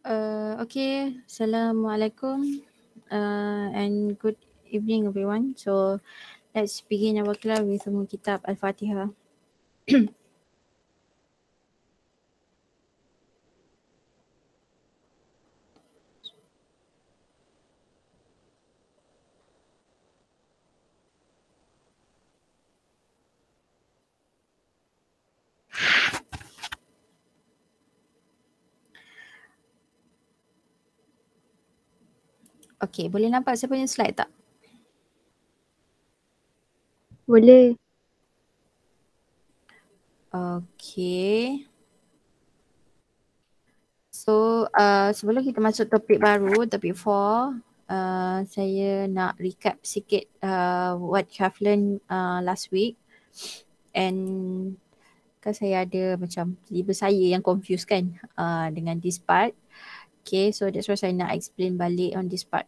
Uh, okay, Assalamualaikum uh, and good evening everyone. So let's begin our class with some kitab Al-Fatihah. Okay, boleh nampak saya punya slide tak? Boleh. Okay. So, uh, sebelum kita masuk topik baru, topik 4, uh, saya nak recap sikit uh, what you have learned uh, last week. And kan saya ada macam tiba saya yang confused kan uh, dengan this part. Okay, so that's why saya nak explain balik on this part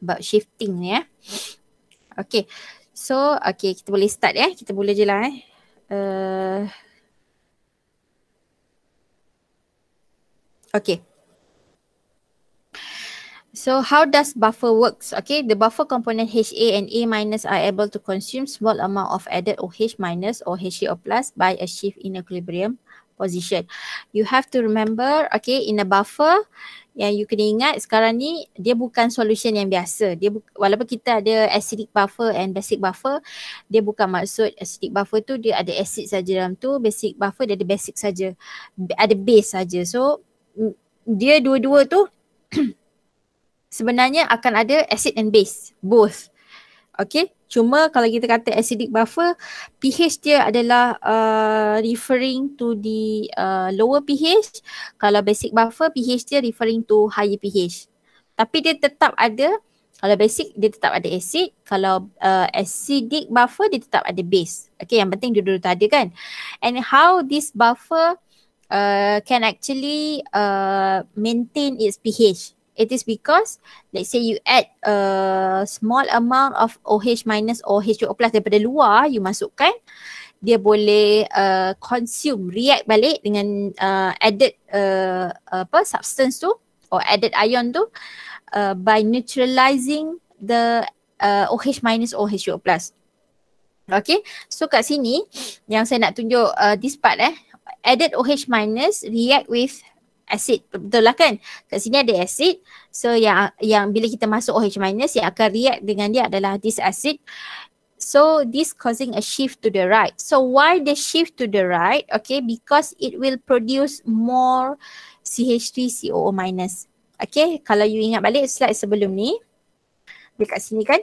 about shifting ni eh. Okay, so okay kita boleh start eh. Kita boleh je lah eh. Uh, okay. So how does buffer works? Okay, the buffer component HA and A minus are able to consume small amount of added OH minus or HA plus by a shift in equilibrium position. You have to remember, okay, in a buffer yang you kena ingat sekarang ni dia bukan solution yang biasa. Dia bu- walaupun kita ada acidic buffer and basic buffer, dia bukan maksud acidic buffer tu dia ada acid saja dalam tu, basic buffer dia ada basic saja. Ada base saja. So dia dua-dua tu sebenarnya akan ada acid and base both. Okay, cuma kalau kita kata acidic buffer, pH dia adalah uh, referring to the uh, lower pH. Kalau basic buffer, pH dia referring to higher pH. Tapi dia tetap ada, kalau basic dia tetap ada acid. Kalau uh, acidic buffer, dia tetap ada base. Okay, yang penting dia dulu tak ada kan. And how this buffer uh, can actually uh, maintain its pH it is because let's say you add a small amount of OH minus OH2 plus daripada luar you masukkan dia boleh uh, consume react balik dengan uh, added uh, apa substance tu or added ion tu uh, by neutralizing the uh, OH minus OH2 plus Okay, so kat sini yang saya nak tunjuk uh, this part eh Added OH minus react with acid betul lah kan kat sini ada acid so yang yang bila kita masuk OH minus yang akan react dengan dia adalah this acid so this causing a shift to the right so why the shift to the right okay because it will produce more CH3COO minus okay kalau you ingat balik slide sebelum ni dekat sini kan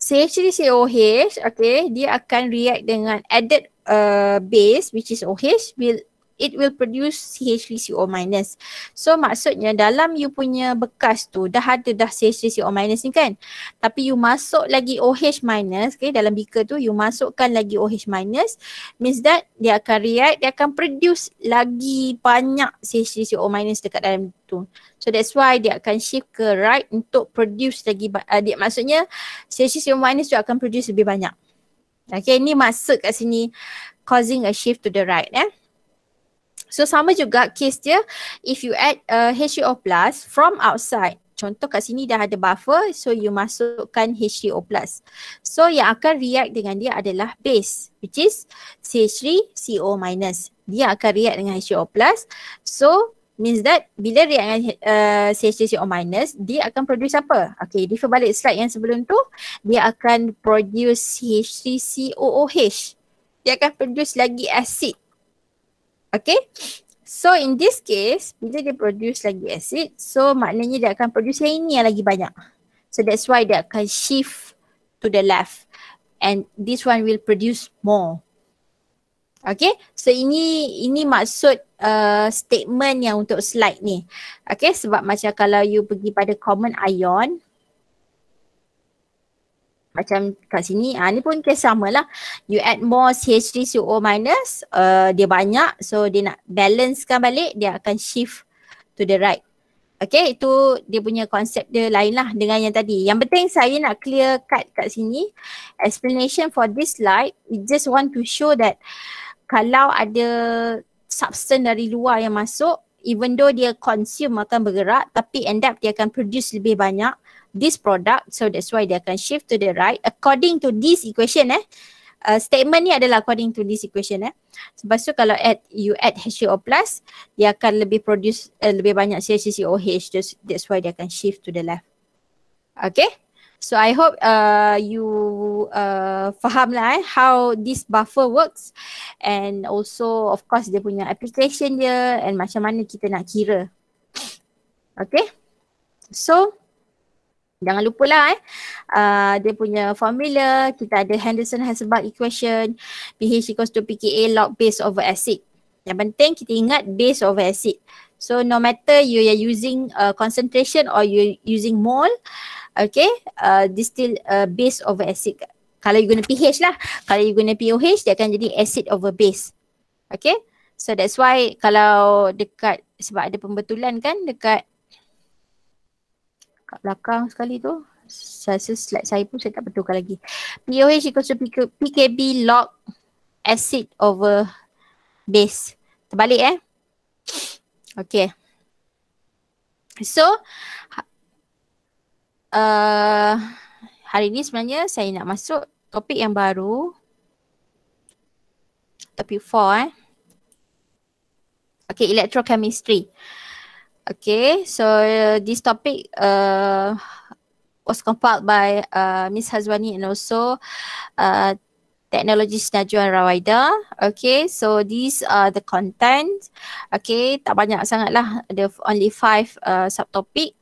CH3COH okay dia akan react dengan added uh, base which is OH will it will produce CH3CO minus. So maksudnya dalam you punya bekas tu dah ada dah CH3CO minus ni kan. Tapi you masuk lagi OH minus okay, dalam beaker tu you masukkan lagi OH minus means that dia akan react, dia akan produce lagi banyak CH3CO minus dekat dalam tu. So that's why dia akan shift ke right untuk produce lagi, uh, dia, maksudnya CH3CO minus tu akan produce lebih banyak. Okay ni masuk kat sini causing a shift to the right eh. So sama juga case dia if you add uh, HCO e plus from outside contoh kat sini dah ada buffer so you masukkan HCO e plus. So yang akan react dengan dia adalah base which is CH3 CO minus. Dia akan react dengan HCO e plus. So means that bila react dengan uh, CH3 CO minus dia akan produce apa? Okay refer balik slide yang sebelum tu dia akan produce CH3 COOH. Dia akan produce lagi asid Okay. So in this case, bila dia produce lagi acid, so maknanya dia akan produce yang ini yang lagi banyak. So that's why dia akan shift to the left. And this one will produce more. Okay. So ini ini maksud uh, statement yang untuk slide ni. Okay. Sebab macam kalau you pergi pada common ion, macam kat sini ha, ni pun kes sama lah you add more CH3CO minus uh, dia banyak so dia nak balancekan balik dia akan shift to the right Okay itu dia punya konsep dia lain lah dengan yang tadi. Yang penting saya nak clear cut kat sini. Explanation for this slide, we just want to show that kalau ada substance dari luar yang masuk, even though dia consume akan bergerak tapi end up dia akan produce lebih banyak this product so that's why they akan shift to the right according to this equation eh Uh, statement ni adalah according to this equation eh. Sebab tu kalau add you add H2O plus dia akan lebih produce uh, lebih banyak CH3COH just that's why dia akan shift to the left. Okay? So I hope uh, you uh, faham lah eh, how this buffer works and also of course dia punya application dia and macam mana kita nak kira. Okay? So Jangan lupa lah eh. Uh, dia punya formula, kita ada henderson Hasselbalch equation, pH equals to pKa log base over acid. Yang penting kita ingat base over acid. So no matter you are using uh, concentration or you using mole, okay, uh, this still uh, base over acid. Kalau you guna pH lah. Kalau you guna POH, dia akan jadi acid over base. Okay. So that's why kalau dekat, sebab ada pembetulan kan dekat kat belakang sekali tu saya rasa slide saya pun saya tak betulkan lagi. POH equals to PKB log acid over base. Terbalik eh. Okay. So, ha, uh, hari ni sebenarnya saya nak masuk topik yang baru. Topik 4 eh. Okay, electrochemistry. Okay, so uh, this topic uh, was compiled by uh, Miss Hazwani and also uh, Technologist Najuan Rawaida. Okay, so these are the content. Okay, tak banyak sangatlah. The only five uh, subtopic.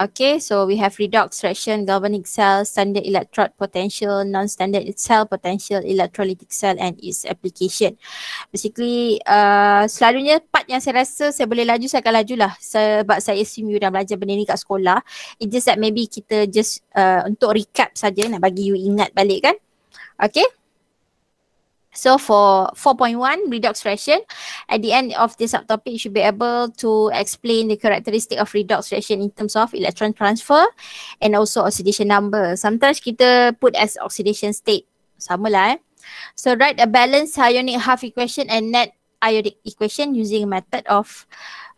Okay, so we have redox reaction, galvanic cell, standard electrode potential, non-standard cell potential, electrolytic cell and its application. Basically, uh, selalunya part yang saya rasa saya boleh laju, saya akan lajulah. Sebab saya assume you dah belajar benda ni kat sekolah. It's just that maybe kita just uh, untuk recap saja nak bagi you ingat balik kan. Okay. So for 4.1 redox reaction, at the end of this subtopic, you should be able to explain the characteristic of redox reaction in terms of electron transfer and also oxidation number. Sometimes kita put as oxidation state. Sama lah eh. So write a balanced ionic half equation and net ionic equation using method of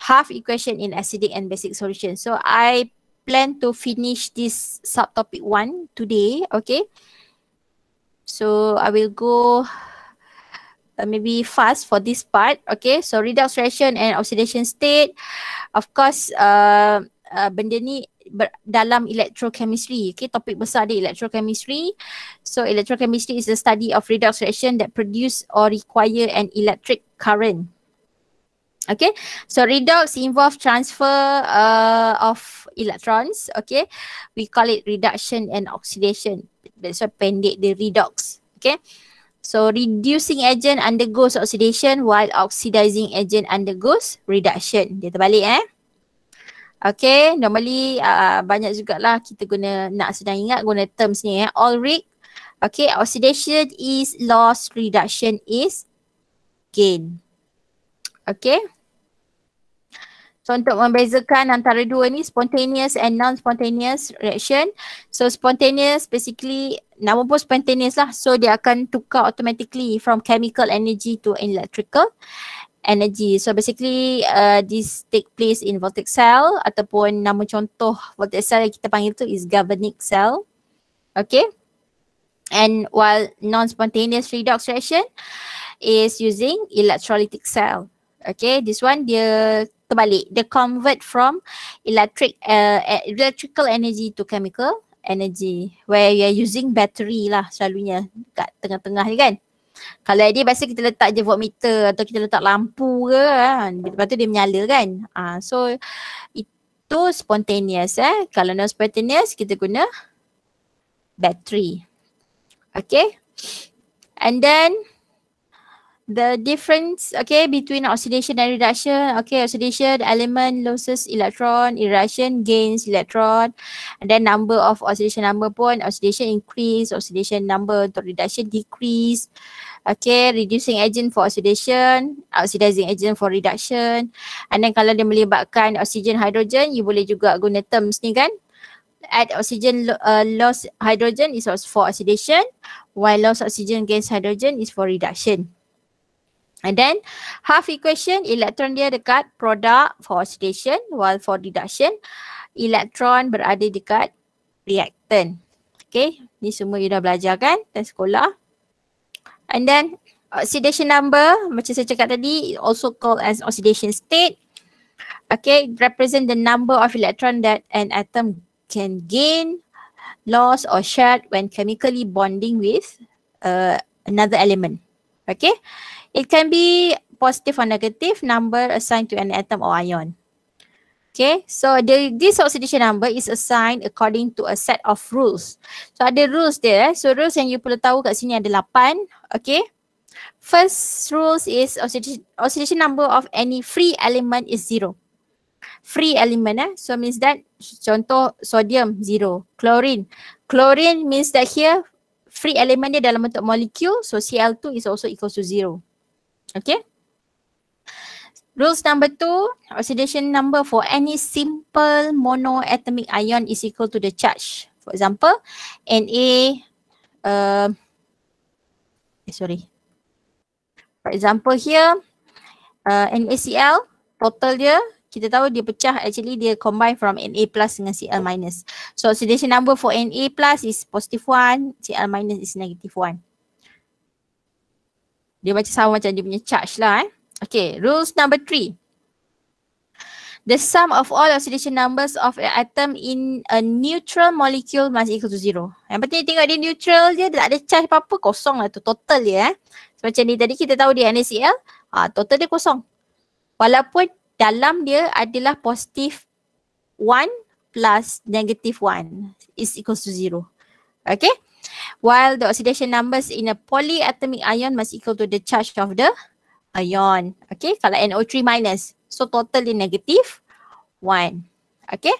half equation in acidic and basic solution. So I plan to finish this subtopic one today, okay? So I will go uh, maybe fast for this part. Okay, so redox reaction and oxidation state. Of course, uh, uh, benda ni dalam electrochemistry. Okay, topik besar di electrochemistry. So, electrochemistry is the study of redox reaction that produce or require an electric current. Okay, so redox involve transfer uh, of electrons. Okay, we call it reduction and oxidation. That's why pendek the redox. Okay, So reducing agent undergoes oxidation while oxidizing agent undergoes reduction. Dia terbalik eh. Okay, normally uh, banyak jugalah kita guna nak sedang ingat guna terms ni eh. All rig. Okay, oxidation is loss, reduction is gain. Okay, So untuk membezakan antara dua ni spontaneous and non-spontaneous reaction. So spontaneous basically nama pun spontaneous lah. So dia akan tukar automatically from chemical energy to electrical energy. So basically uh, this take place in voltaic cell ataupun nama contoh voltaic cell yang kita panggil tu is galvanic cell. Okay. And while non-spontaneous redox reaction is using electrolytic cell. Okay, this one dia terbalik. Dia convert from electric uh, e, electrical energy to chemical energy where you are using battery lah selalunya kat tengah-tengah ni kan. Kalau dia biasa kita letak je voltmeter atau kita letak lampu ke kan. Lepas tu dia menyala kan. Uh, so itu spontaneous eh. Kalau non spontaneous kita guna battery. Okay. And then the difference okay between oxidation and reduction okay oxidation element loses electron reduction gains electron and then number of oxidation number pun oxidation increase oxidation number untuk reduction decrease okay reducing agent for oxidation oxidizing agent for reduction and then kalau dia melibatkan oxygen hydrogen you boleh juga guna terms ni kan at oxygen uh, loss hydrogen is for oxidation while loss oxygen gains hydrogen is for reduction And then half equation elektron dia dekat produk for oxidation while for deduction elektron berada dekat reactant. Okay ni semua you dah belajar kan dan sekolah. And then oxidation number macam saya cakap tadi also called as oxidation state. Okay represent the number of electron that an atom can gain, lost or shed when chemically bonding with uh, another element. Okay. It can be positive or negative number assigned to an atom or ion. Okay. So the, this oxidation number is assigned according to a set of rules. So ada rules dia. Eh. So rules yang you perlu tahu kat sini ada lapan. Okay. First rules is oxidation, oxidation number of any free element is zero. Free element eh. So means that contoh sodium zero. Chlorine. Chlorine means that here free element dia dalam bentuk molekul, so Cl2 is also equal to zero. Okay. Rules number two, oxidation number for any simple monoatomic ion is equal to the charge. For example, Na, uh, eh, sorry. For example here, uh, NaCl, total dia kita tahu dia pecah actually dia combine from Na plus dengan Cl minus. So oxidation number for Na plus is positive one, Cl minus is negative one. Dia macam sama macam dia punya charge lah eh. Okay, rules number three. The sum of all oxidation numbers of an atom in a neutral molecule must equal to zero. Yang penting tengok dia neutral je, dia tak ada charge apa-apa, kosong lah tu total dia eh. So, macam ni tadi kita tahu dia NaCl, ha, ah, total dia kosong. Walaupun dalam dia adalah positif 1 plus negatif 1 is equals to 0. Okay. While the oxidation numbers in a polyatomic ion must equal to the charge of the ion. Okay. Kalau NO3 minus. So total dia negative 1. Okay.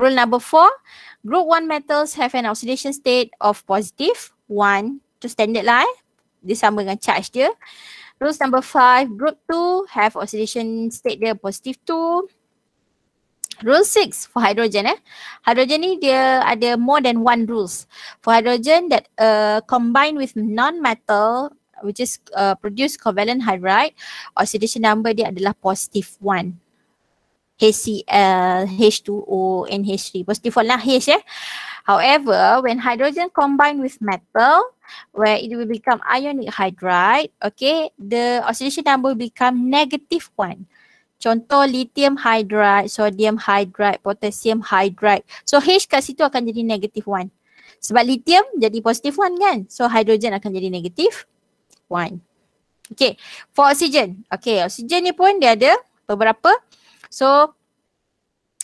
Rule number 4. Group 1 metals have an oxidation state of positive 1. Tu standard lah eh. Dia sama dengan charge dia. Rules number five, group two, have oxidation state dia positive two. Rule six for hydrogen eh. Hydrogen ni dia ada more than one rules. For hydrogen that uh, combine with non-metal which is uh, produce covalent hydride, oxidation number dia adalah positive one. HCl, H2O nh 3 Positive one lah H eh. However, when hydrogen combine with metal, where it will become ionic hydride, okay, the oxidation number will become negative one. Contoh lithium hydride, sodium hydride, potassium hydride. So H kat situ akan jadi negative one. Sebab lithium jadi positive one kan? So hydrogen akan jadi negative one. Okay, for oxygen. Okay, oxygen ni pun dia ada beberapa. So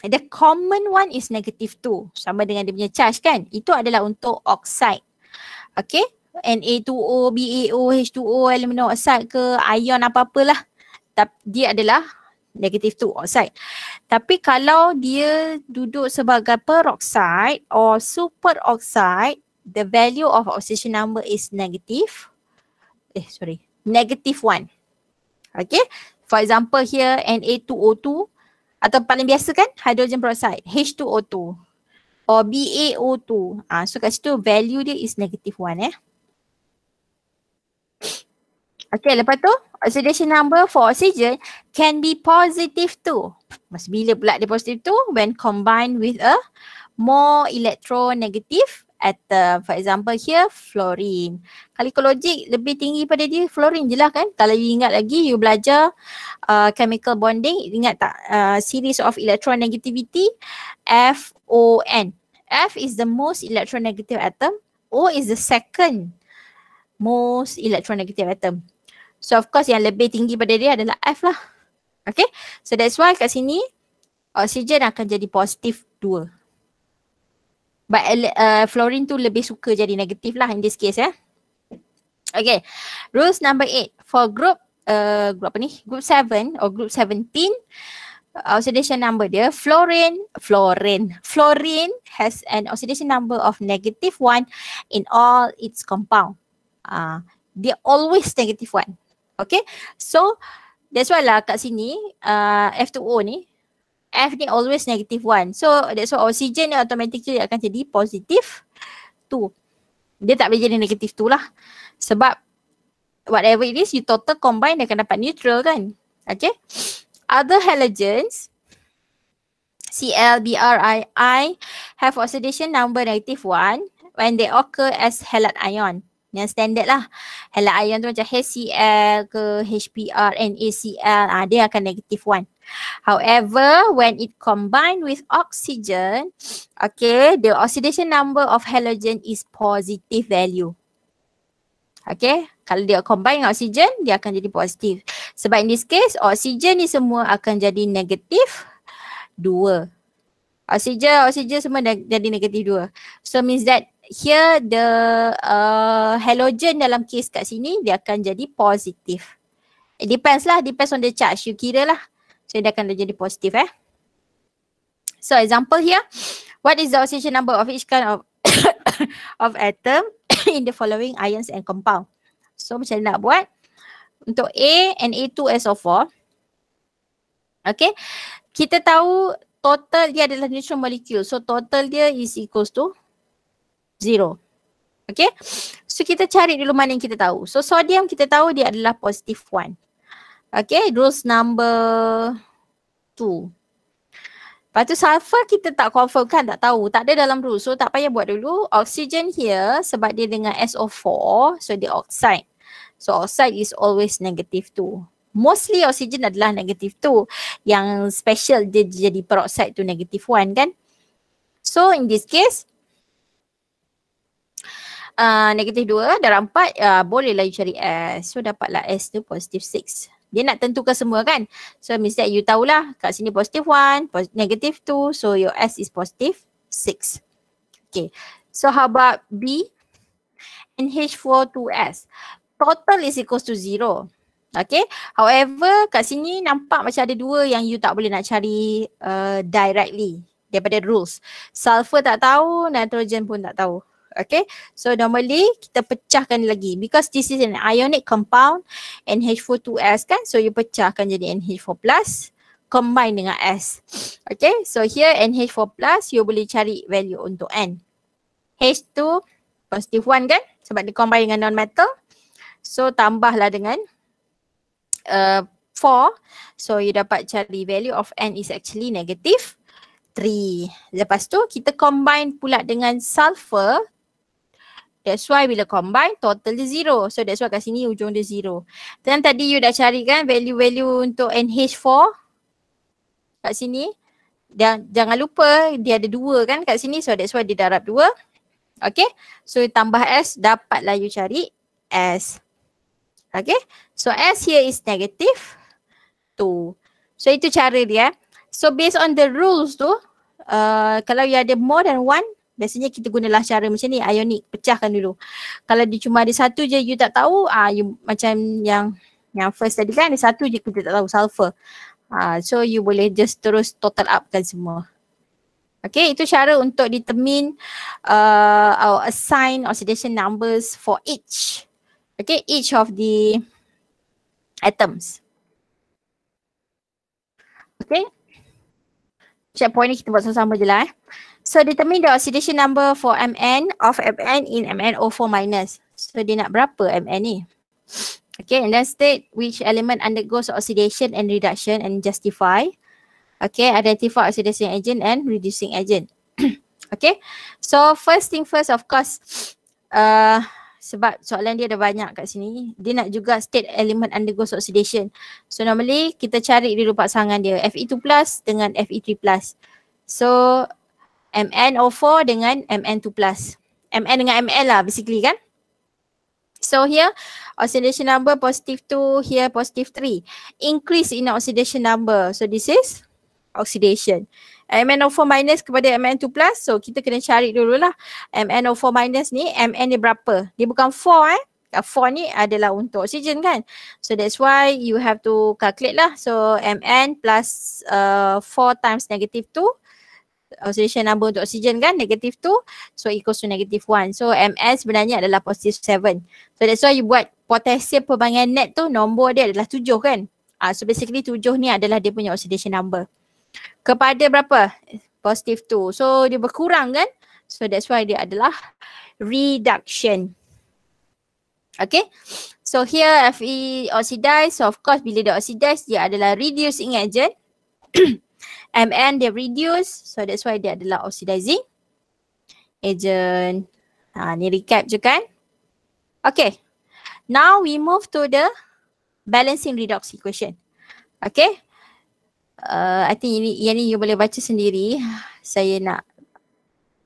the common one is negative two. Sama dengan dia punya charge kan? Itu adalah untuk oxide. Okay. Na2O, BaO, H2O, aluminium oxide ke, ion apa-apalah. Dia adalah negative tu oxide. Tapi kalau dia duduk sebagai peroxide or superoxide, the value of oxidation number is negative. Eh sorry, negative one. Okay. For example here Na2O2 atau paling biasa kan hydrogen peroxide H2O2 or BaO2. Ah, so kat situ value dia is negative 1 eh. Okay lepas tu oxidation number for oxygen can be positive too. Mas bila pula dia positive tu? When combined with a more electronegative atom. Uh, for example here, fluorine. Chemical logic lebih tinggi pada dia, fluorine je lah kan. Kalau you ingat lagi, you belajar uh, chemical bonding, ingat tak? Uh, series of electron negativity, N. F is the most electronegative atom. O is the second most electronegative atom. So of course yang lebih tinggi pada dia adalah F lah. Okay. So that's why kat sini oksigen akan jadi positif But uh, uh Florin tu lebih suka jadi negatif lah in this case ya. Eh? Okay. Rules number eight. For group, uh, group apa ni? Group seven or group seventeen. Uh, oxidation number dia fluorine, fluorine, fluorine has an oxidation number of negative one in all its compound. Ah, uh, dia always negative one. Okay, so that's why lah kat sini uh, F2O ni F ni always negative one. So that's why oxygen ni automatically akan jadi positif two. Dia tak boleh jadi negatif two lah. Sebab whatever it is you total combine dia akan dapat neutral kan. Okay. Other halogens Cl, Br, I, I have oxidation number negative one when they occur as halide ion. Yang standard lah. Halide ion tu macam HCl ke HBr, NaCl. Ha, ah, dia akan negative one. However, when it combined with oxygen, okay, the oxidation number of halogen is positive value. Okay, kalau dia combine dengan oksigen, dia akan jadi positif. Sebab in this case, oksigen ni semua akan jadi negatif 2. Oksigen, oksigen semua ne- jadi negatif 2. So means that here the uh, halogen dalam case kat sini, dia akan jadi positif. It depends lah, depends on the charge. You kira lah So dia akan jadi positif eh. So example here, what is the oxidation number of each kind of of atom in the following ions and compound. So macam nak buat untuk A and A2SO4. Okay, kita tahu total dia adalah neutral molecule. So total dia is equals to zero. Okay, so kita cari dulu mana yang kita tahu. So sodium kita tahu dia adalah positive one. Okay, rules number two. Lepas tu sulfur kita tak confirm kan, tak tahu. Tak ada dalam rules. So tak payah buat dulu. Oxygen here sebab dia dengan SO4, so dia oxide. So oxide is always negative two. Mostly oxygen adalah negative two. Yang special dia jadi peroxide tu negative one kan. So in this case, Uh, negatif 2 darah 4 uh, bolehlah you cari S. So dapatlah S tu positif dia nak tentukan semua kan. So means that you tahulah kat sini positive 1, positive negative 2. So your S is positive 6. Okay. So how about B? and h NH42S. Total is equals to 0. Okay. However, kat sini nampak macam ada dua yang you tak boleh nak cari uh, directly daripada rules. Sulfur tak tahu, nitrogen pun tak tahu. Okay. So normally kita pecahkan lagi because this is an ionic compound nh S kan. So you pecahkan jadi NH4+ combine dengan S. Okay. So here NH4+ you boleh cari value untuk N. H2 positif 1 kan sebab dia combine dengan non-metal. So tambahlah dengan uh, 4. So you dapat cari value of N is actually negative 3. Lepas tu kita combine pula dengan sulfur. That's why bila combine total dia zero. So that's why kat sini ujung dia zero. Dan tadi you dah cari kan value-value untuk NH4 kat sini. Dan jangan lupa dia ada dua kan kat sini. So that's why dia darab dua. Okay. So tambah S dapatlah you cari S. Okay. So S here is negative two. So itu cara dia. So based on the rules tu, uh, kalau you ada more than one, Biasanya kita gunalah cara macam ni ionic pecahkan dulu. Kalau dia cuma ada satu je you tak tahu ah you macam yang yang first tadi kan ada satu je kita tak tahu sulfur. Ah so you boleh just terus total upkan semua. Okay itu cara untuk determine uh, our assign oxidation numbers for each okay each of the atoms. Okay. Checkpoint ni kita buat sama-sama je lah eh. So determine the oxidation number for Mn of Mn in MnO4 minus. So dia nak berapa Mn ni? Okay and then state which element undergoes oxidation and reduction and justify. Okay identify oxidation agent and reducing agent. okay so first thing first of course uh, sebab soalan dia ada banyak kat sini dia nak juga state element undergoes oxidation. So normally kita cari dulu pasangan dia Fe2 plus dengan Fe3 plus. So MnO4 dengan Mn2+. Mn dengan Mn lah basically kan. So here oxidation number positive 2, here positive 3. Increase in oxidation number. So this is oxidation. MnO4 minus kepada Mn2 So kita kena cari dululah MnO4 minus ni Mn dia berapa. Dia bukan 4 eh. 4 ni adalah untuk oksigen kan. So that's why you have to calculate lah. So Mn plus uh, 4 times negative 2 oscillation number untuk oksigen kan negatif tu so equals to negative one, So ms sebenarnya adalah positif seven. So that's why you buat potassium perbangan net tu nombor dia adalah tujuh kan. Uh, so basically tujuh ni adalah dia punya oxidation number. Kepada berapa? positif 2. So dia berkurang kan? So that's why dia adalah reduction. Okay. So here Fe oxidize. So of course bila dia oxidize dia adalah reducing agent. Mn dia reduce so that's why dia adalah oxidizing agent. Ha, ni recap je kan. Okay now we move to the balancing redox equation. Okay uh, I think ini, yang ni you boleh baca sendiri. Saya nak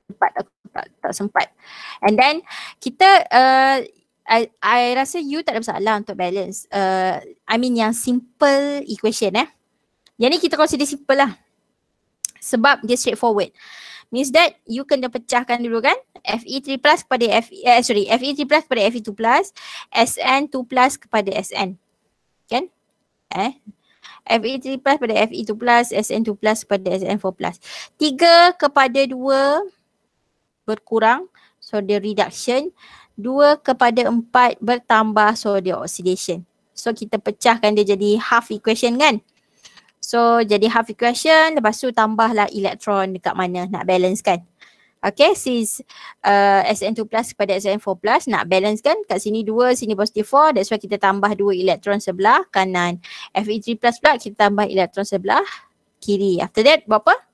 sempat aku tak, tak sempat. And then kita uh, I, I rasa you tak ada masalah untuk balance. Uh, I mean yang simple equation eh. Yang ni kita consider simple lah sebab dia straightforward. Means that you kena pecahkan dulu kan Fe3 plus kepada Fe, eh, sorry Fe3 plus kepada Fe2 plus Sn2 plus kepada Sn Kan? Eh? Fe3 plus kepada Fe2 plus Sn2 plus kepada Sn4 plus 3 kepada 2 Berkurang So the reduction 2 kepada 4 bertambah So the oxidation So kita pecahkan dia jadi half equation kan? So jadi half equation lepas tu tambahlah elektron dekat mana nak balance kan. Okay since uh, Sn2 plus kepada Sn4 plus nak balance kan kat sini dua, sini positif 4 that's why kita tambah dua elektron sebelah kanan. Fe3 plus pula kita tambah elektron sebelah kiri. After that buat apa?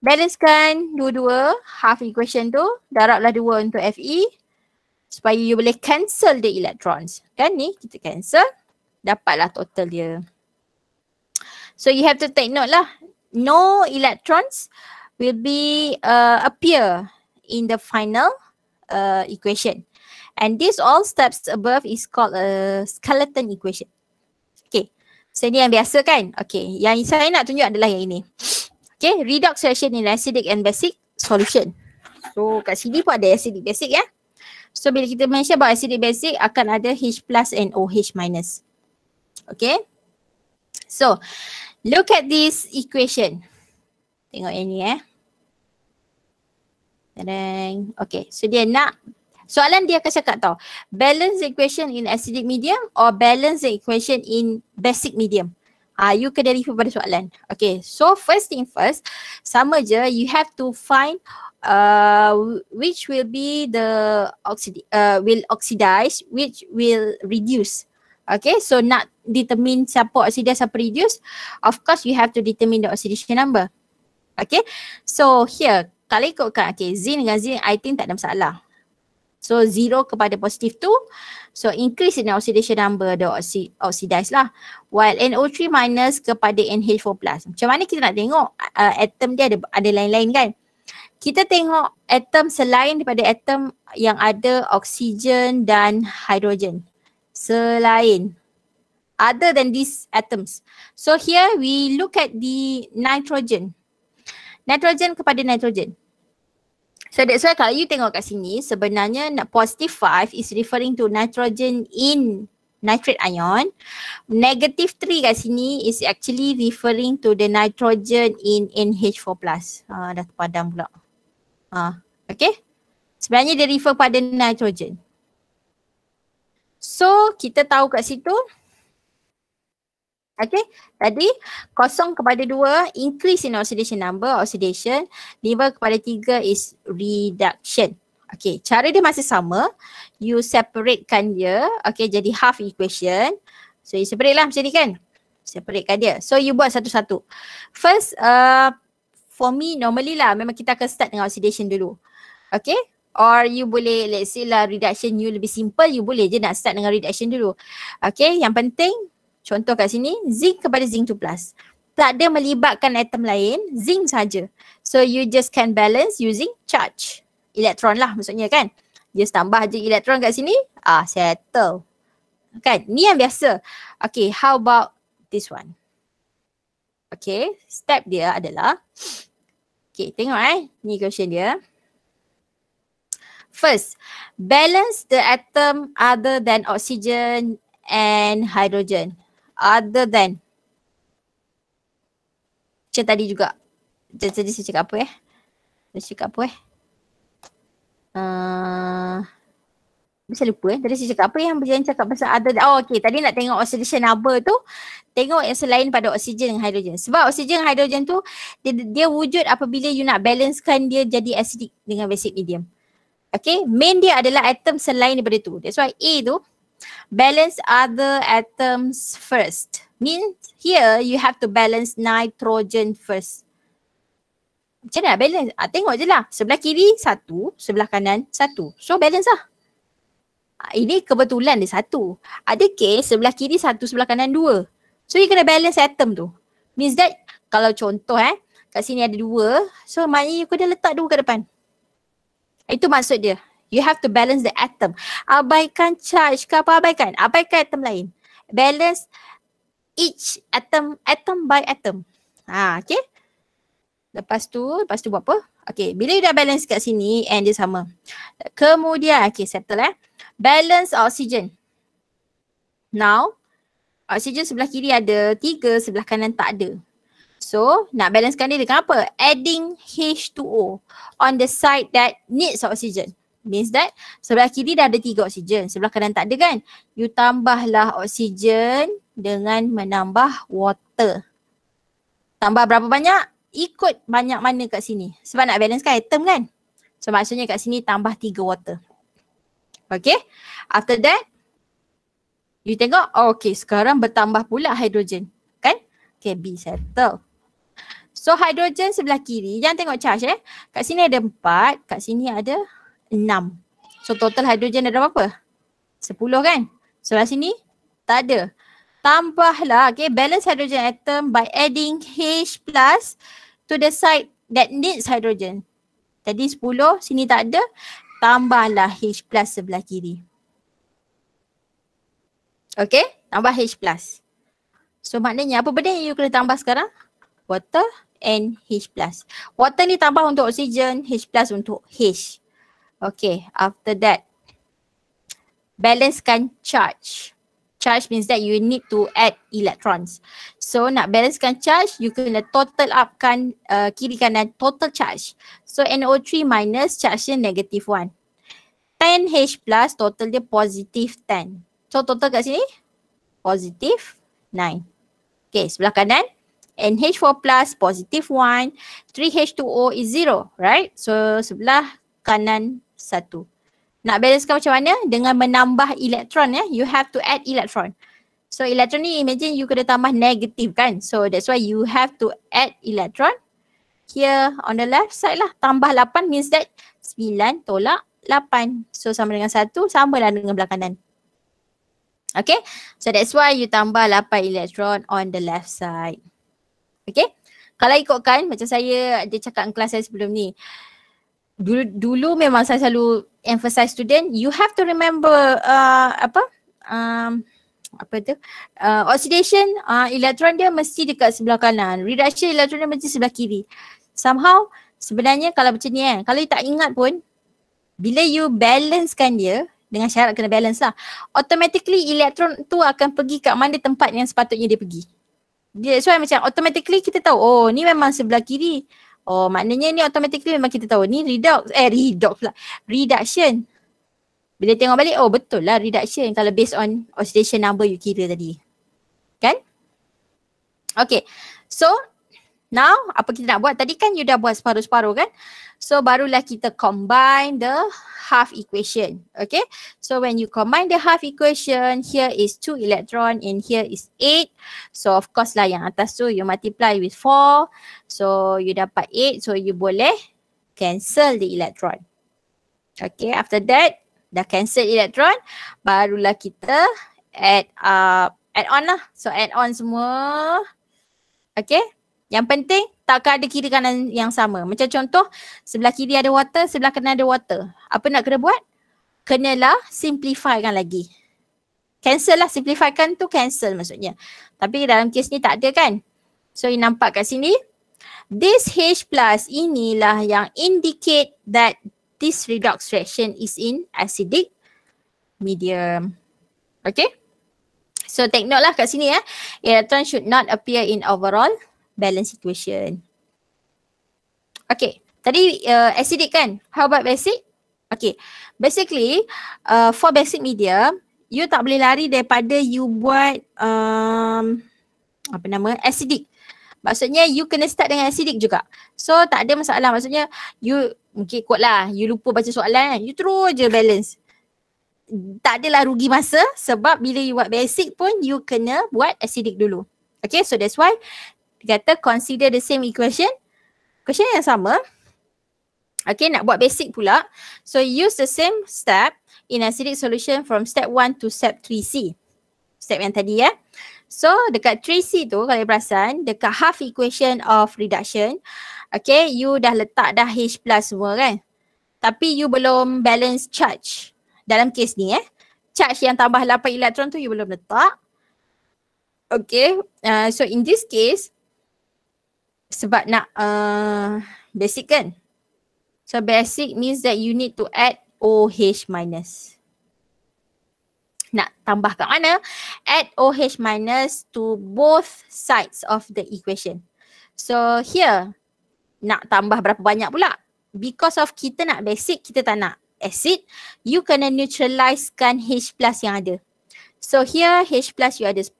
Balance kan dua-dua half equation tu daraplah dua untuk Fe supaya you boleh cancel the electrons. Kan ni kita cancel dapatlah total dia. So you have to take note lah. No electrons will be uh, appear in the final uh, equation. And this all steps above is called a skeleton equation. Okay. So ni yang biasa kan? Okay. Yang saya nak tunjuk adalah yang ini. Okay. Redox reaction in acidic and basic solution. So kat sini pun ada acidic basic ya. So bila kita mention about acidic basic akan ada H plus and OH minus. Okay. So Look at this equation. Tengok yang ni eh. Tadang. Okay, so dia nak Soalan dia akan cakap tau, balance the equation in acidic medium or balance the equation in basic medium. Ah, uh, you kena refer pada soalan. Okay, so first thing first, sama je you have to find uh, which will be the oxid uh, will oxidize, which will reduce. Okay, so nak determine siapa oxidase siapa reduce of course you have to determine the oxidation number okay so here kalau ikutkan okay zinc dengan zinc I think tak ada masalah so zero kepada positif tu so increase in oxidation number the oxi- oxidase lah while NO3 minus kepada NH4 plus macam mana kita nak tengok uh, atom dia ada ada lain-lain kan kita tengok atom selain daripada atom yang ada oksigen dan hidrogen. Selain other than these atoms. So here we look at the nitrogen. Nitrogen kepada nitrogen. So that's why kalau you tengok kat sini sebenarnya positive 5 is referring to nitrogen in nitrate ion. Negative 3 kat sini is actually referring to the nitrogen in NH4+. Ah uh, dah terpadam pula. Ah uh, okay. Sebenarnya dia refer pada nitrogen. So kita tahu kat situ Okay, tadi kosong kepada dua increase in oxidation number, oxidation. Lima kepada tiga is reduction. Okay, cara dia masih sama. You separatekan dia. Okay, jadi half equation. So, you separate lah macam ni kan. Separatekan dia. So, you buat satu-satu. First, uh, for me normally lah memang kita akan start dengan oxidation dulu. Okay, Or you boleh let's say lah reduction you lebih simple you boleh je nak start dengan reduction dulu. Okay yang penting Contoh kat sini zinc kepada zinc 2 plus. Tak ada melibatkan atom lain, zinc saja. So you just can balance using charge. Elektron lah maksudnya kan. Just tambah je elektron kat sini, ah settle. Kan? Ni yang biasa. Okay, how about this one? Okay, step dia adalah Okay, tengok eh. Ni question dia. First, balance the atom other than oxygen and hydrogen other than Macam tadi juga Macam tadi saya cakap apa eh Saya cakap apa eh Uh, bisa lupa eh. Tadi saya cakap apa yang berjalan cakap pasal other than. Oh okay. Tadi nak tengok oxidation apa tu. Tengok yang selain pada oksigen dan hidrogen. Sebab oksigen dan hidrogen tu dia, dia wujud apabila you nak balancekan dia jadi acidic dengan basic medium. Okay. Main dia adalah atom selain daripada tu. That's why A tu balance other atoms first. Mean here you have to balance nitrogen first. Macam mana balance? Ah, tengok je lah. Sebelah kiri satu, sebelah kanan satu. So balance lah. Ah, ini kebetulan dia satu. Ada case sebelah kiri satu, sebelah kanan dua. So you kena balance atom tu. Means that kalau contoh eh, kat sini ada dua. So maknanya you kena letak dua kat depan. Itu maksud dia. You have to balance the atom. Abaikan charge ke apa abaikan? Abaikan atom lain. Balance each atom, atom by atom. Ha, okay. Lepas tu, lepas tu buat apa? Okay, bila you dah balance kat sini and dia sama. Kemudian, okay settle eh. Balance oxygen. Now, oksigen sebelah kiri ada tiga, sebelah kanan tak ada. So, nak balancekan dia dengan apa? Adding H2O on the side that needs oxygen means that sebelah kiri dah ada tiga oksigen. Sebelah kanan tak ada kan? You tambahlah oksigen dengan menambah water. Tambah berapa banyak? Ikut banyak mana kat sini. Sebab nak balance kan item kan? So maksudnya kat sini tambah tiga water. Okay. After that, you tengok, oh, okay sekarang bertambah pula hidrogen. Kan? Okay, be settle. So hidrogen sebelah kiri, jangan tengok charge eh. Kat sini ada empat, kat sini ada Enam. So total hidrogen ada berapa? Sepuluh kan? Sebelah sini tak ada. Tambahlah okay balance hydrogen atom by adding H plus to the side that needs hydrogen. Tadi sepuluh. sini tak ada. Tambahlah H plus sebelah kiri. Okay tambah H plus. So maknanya apa benda yang you kena tambah sekarang? Water and H plus. Water ni tambah untuk oksigen, H plus untuk H. Okay, after that, balancekan charge. Charge means that you need to add electrons. So nak balancekan charge, you kena total upkan uh, kiri kanan total charge. So NO3 minus charge dia negative 1. 10H plus total dia positif 10. So total kat sini, positif 9. Okay, sebelah kanan. NH4 plus positive 1, 3H2O is 0, right? So sebelah kanan satu. Nak balancekan macam mana? Dengan menambah elektron ya. Eh? You have to add elektron. So elektron ni imagine you kena tambah negatif kan. So that's why you have to add elektron. Here on the left side lah. Tambah 8 means that 9 tolak 8. So sama dengan 1 sama lah dengan belah kanan. Okay. So that's why you tambah 8 elektron on the left side. Okay. Kalau ikutkan macam saya ada cakap dalam kelas saya sebelum ni dulu dulu memang saya selalu emphasize student you have to remember uh, apa um, apa tu uh, oxidation uh, elektron dia mesti dekat sebelah kanan reduction elektron dia mesti sebelah kiri somehow sebenarnya kalau macam ni kan kalau you tak ingat pun bila you balancekan dia dengan syarat kena balance lah automatically elektron tu akan pergi kat mana tempat yang sepatutnya dia pergi that's why macam automatically kita tahu oh ni memang sebelah kiri Oh maknanya ni automatically memang kita tahu ni redox eh redox pula reduction. Bila tengok balik oh betul lah reduction kalau based on oxidation number you kira tadi. Kan? Okay so now apa kita nak buat tadi kan you dah buat separuh-separuh kan? So barulah kita combine the half equation. Okay. So when you combine the half equation, here is two electron and here is eight. So of course lah yang atas tu you multiply with four. So you dapat eight. So you boleh cancel the electron. Okay. After that, dah cancel electron. Barulah kita add up, add on lah. So add on semua. Okay. Yang penting takkan ada kiri kanan yang sama. Macam contoh sebelah kiri ada water, sebelah kanan ada water. Apa nak kena buat? Kenalah simplifykan lagi. Cancel lah simplifykan tu cancel maksudnya. Tapi dalam kes ni tak ada kan? So you nampak kat sini this H plus inilah yang indicate that this redox reaction is in acidic medium. Okay? So take note lah kat sini ya. Eh. Electron should not appear in overall balance situation. Okay, tadi uh, acidic kan? How about basic? Okay, basically uh, for basic media, you tak boleh lari daripada you buat um, apa nama acidic. Maksudnya you kena start dengan acidic juga. So tak ada masalah. Maksudnya you mungkin okay, lah, you lupa baca soalan kan. You terus je balance. Tak adalah rugi masa sebab bila you buat basic pun you kena buat acidic dulu. Okay so that's why dia kata consider the same equation. Question yang sama. Okay nak buat basic pula. So use the same step in acidic solution from step 1 to step 3C. Step yang tadi ya. Eh. So dekat 3C tu kalau you perasan dekat half equation of reduction. Okay you dah letak dah H plus semua kan. Tapi you belum balance charge dalam kes ni eh. Charge yang tambah 8 elektron tu you belum letak. Okay uh, so in this case sebab nak uh, basic kan? So basic means that you need to add OH minus. Nak tambah ke mana? Add OH minus to both sides of the equation. So here, nak tambah berapa banyak pula? Because of kita nak basic, kita tak nak acid, you kena neutralize kan H plus yang ada. So here H plus you ada 10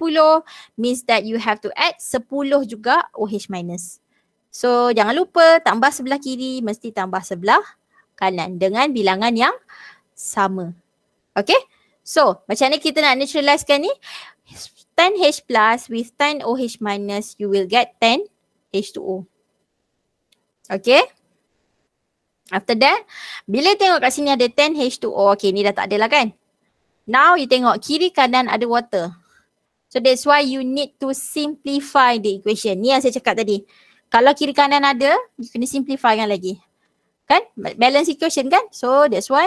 means that you have to add 10 juga OH minus. So jangan lupa tambah sebelah kiri mesti tambah sebelah kanan dengan bilangan yang sama. Okay. So macam mana kita nak neutralizekan ni? 10H plus with 10OH minus you will get 10H2O. Okay. After that, bila tengok kat sini ada 10H2O. Okay ni dah tak ada lah kan? Now you tengok kiri kanan ada water. So that's why you need to simplify the equation. Ni yang saya cakap tadi. Kalau kiri kanan ada, you kena simplify kan lagi. Kan? Balance equation kan? So that's why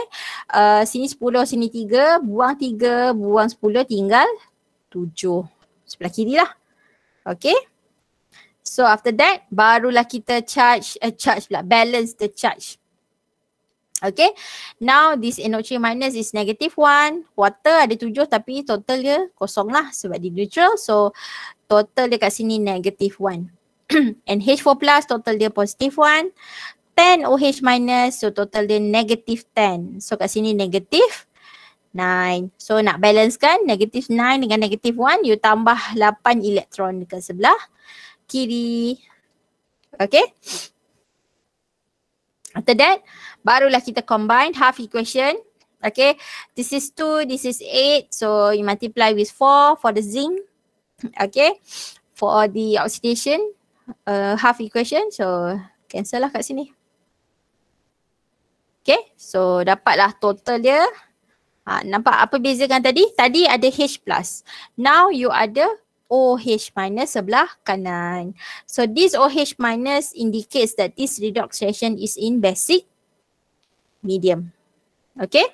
uh, sini 10, sini 3, buang 3, buang 10 tinggal 7. Sebelah kiri lah. Okay. So after that, barulah kita charge, uh, charge pula. Balance the charge. Okay. Now this NO energy minus is negative one. Water ada tujuh tapi total dia kosong lah sebab dia neutral. So total dia kat sini negative one. And H4 plus total dia positive one. 10 OH minus so total dia negative 10. So kat sini negative 9. So nak balance kan negative 9 dengan negative 1 you tambah 8 elektron dekat sebelah kiri. Okay. After that, barulah kita combine half equation. Okay, this is 2, this is 8. So you multiply with 4 for the zinc. Okay, for the oxidation, uh, half equation. So cancel lah kat sini. Okay, so dapatlah total dia. Ha, nampak apa beza dengan tadi? Tadi ada H+. Now you ada OH minus sebelah kanan. So this OH minus indicates that this redox reaction is in basic medium. Okay.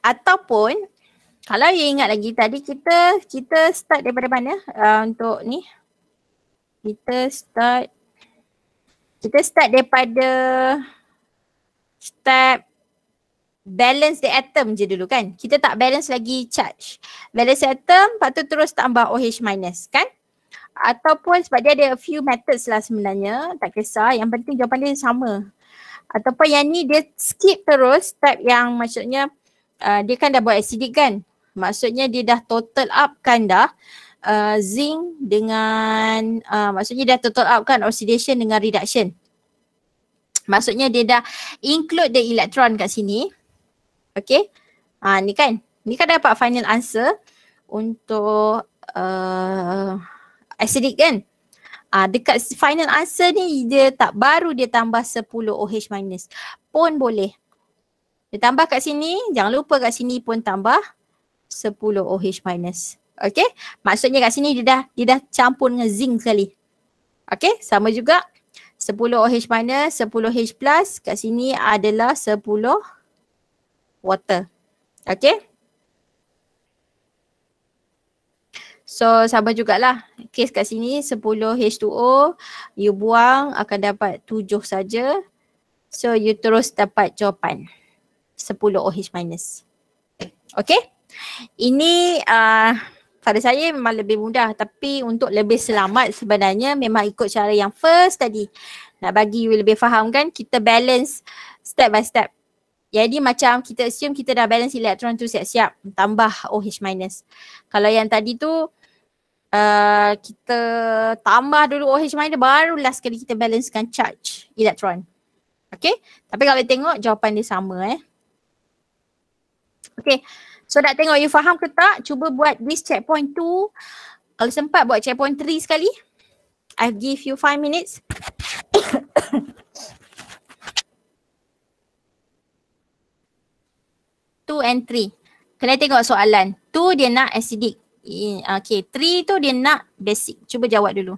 Ataupun kalau you ingat lagi tadi kita kita start daripada mana uh, untuk ni. Kita start kita start daripada step balance the atom je dulu kan. Kita tak balance lagi charge. Balance atom lepas tu terus tambah OH minus kan. Ataupun sebab dia ada a few methods lah sebenarnya. Tak kisah. Yang penting jawapan dia sama. Ataupun yang ni dia skip terus step yang maksudnya uh, dia kan dah buat acidic kan. Maksudnya dia dah total up kan dah uh, zinc dengan uh, maksudnya dah total up kan oxidation dengan reduction. Maksudnya dia dah include the electron kat sini. Okay. Ha, ah, ni kan. Ni kan dapat final answer untuk uh, acidic kan. Ah ha, dekat final answer ni dia tak baru dia tambah 10 OH minus. Pun boleh. Dia tambah kat sini, jangan lupa kat sini pun tambah 10 OH minus. Okay. Maksudnya kat sini dia dah, dia dah campur dengan zinc sekali. Okay. Sama juga 10 OH minus, 10 h plus kat sini adalah 10 water. Okay. So sabar jugalah. Kes kat sini 10 H2O you buang akan dapat 7 saja. So you terus dapat jawapan 10 OH minus. Okay. Ini uh, pada saya memang lebih mudah tapi untuk lebih selamat sebenarnya memang ikut cara yang first tadi. Nak bagi you lebih faham kan kita balance step by step. Jadi macam kita assume kita dah balance elektron tu siap-siap tambah OH minus. Kalau yang tadi tu uh, kita tambah dulu OH minus baru last kali kita balancekan charge elektron. Okay. Tapi kalau tengok jawapan dia sama eh. Okay. So dah tengok you faham ke tak? Cuba buat this checkpoint 2. Kalau sempat buat checkpoint 3 sekali. I give you 5 minutes. Two and three, Kena tengok soalan. Two dia nak acidic. Okay. three tu dia nak basic. Cuba jawab dulu.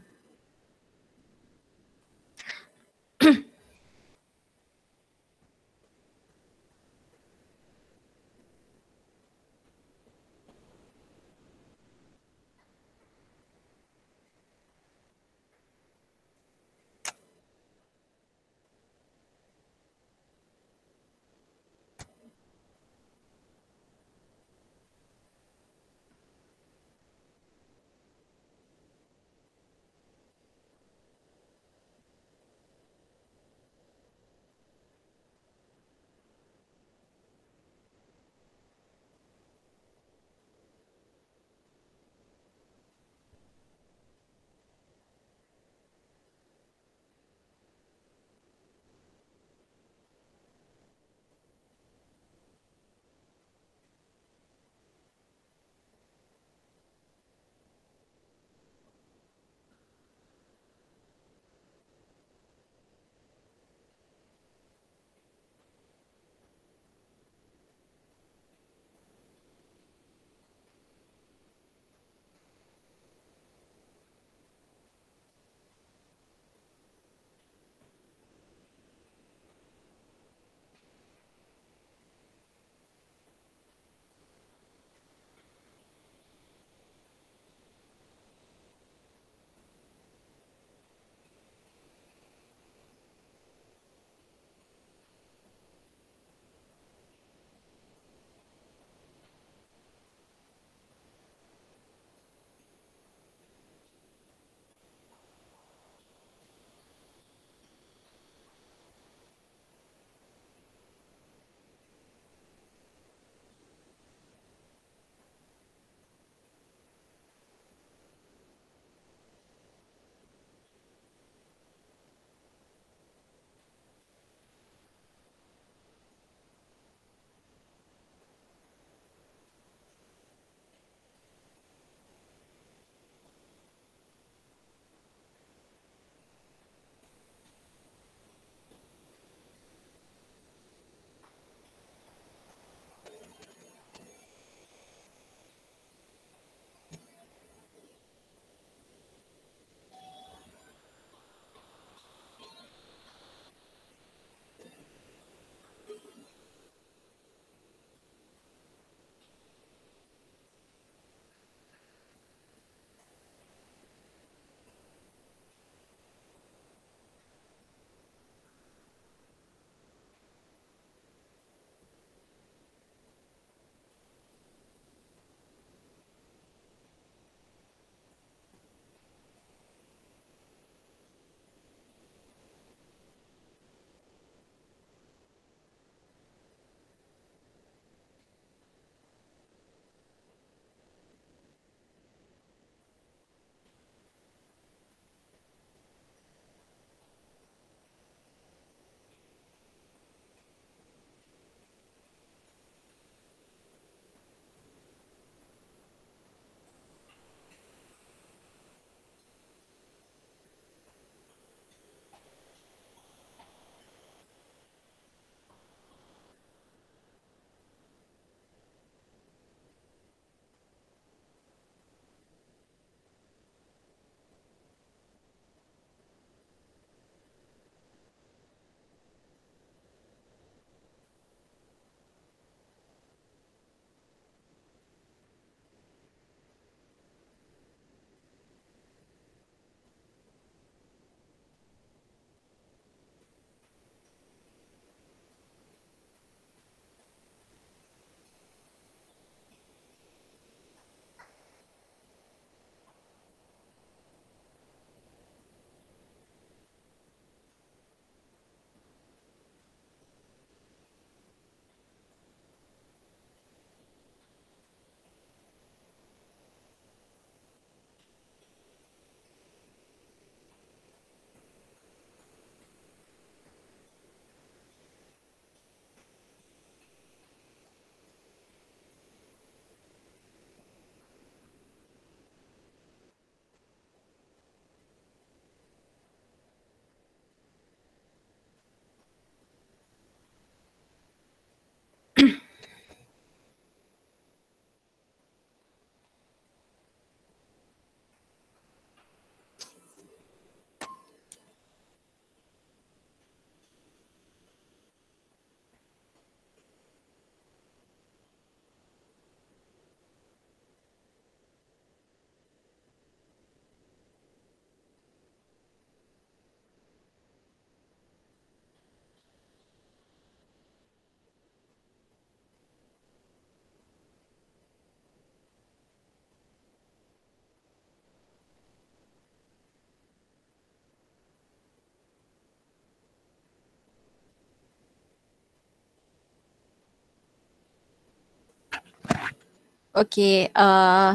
Okay, uh,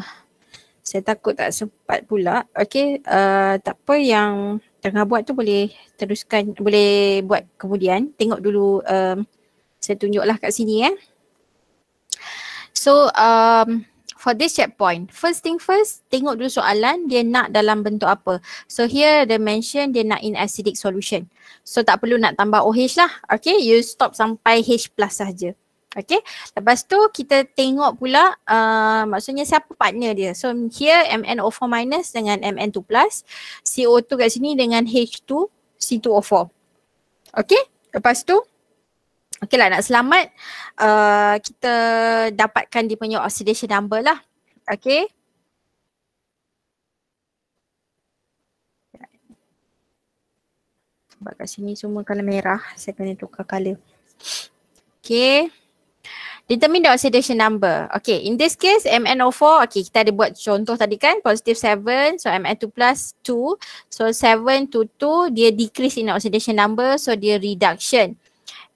saya takut tak sempat pula. Okay, uh, tak apa yang tengah buat tu boleh teruskan, boleh buat kemudian. Tengok dulu, um, saya tunjuklah kat sini ya. Eh. So, um, for this checkpoint, first thing first, tengok dulu soalan dia nak dalam bentuk apa. So, here the mention dia nak in acidic solution. So, tak perlu nak tambah OH lah. Okay, you stop sampai H plus sahaja. Okay. Lepas tu kita tengok pula uh, maksudnya siapa partner dia. So here MnO4 minus dengan Mn2 plus. CO2 kat sini dengan H2 C2O4. Okay. Lepas tu okay lah nak selamat uh, kita dapatkan dia punya oxidation number lah. Okay. Sebab kat sini semua kena merah. Saya kena tukar colour. Okay. Determine the oxidation number. Okay, in this case MnO4, okay kita ada buat contoh tadi kan, positive 7, so Mn2 plus 2. So 7 to 2, dia decrease in oxidation number, so dia reduction.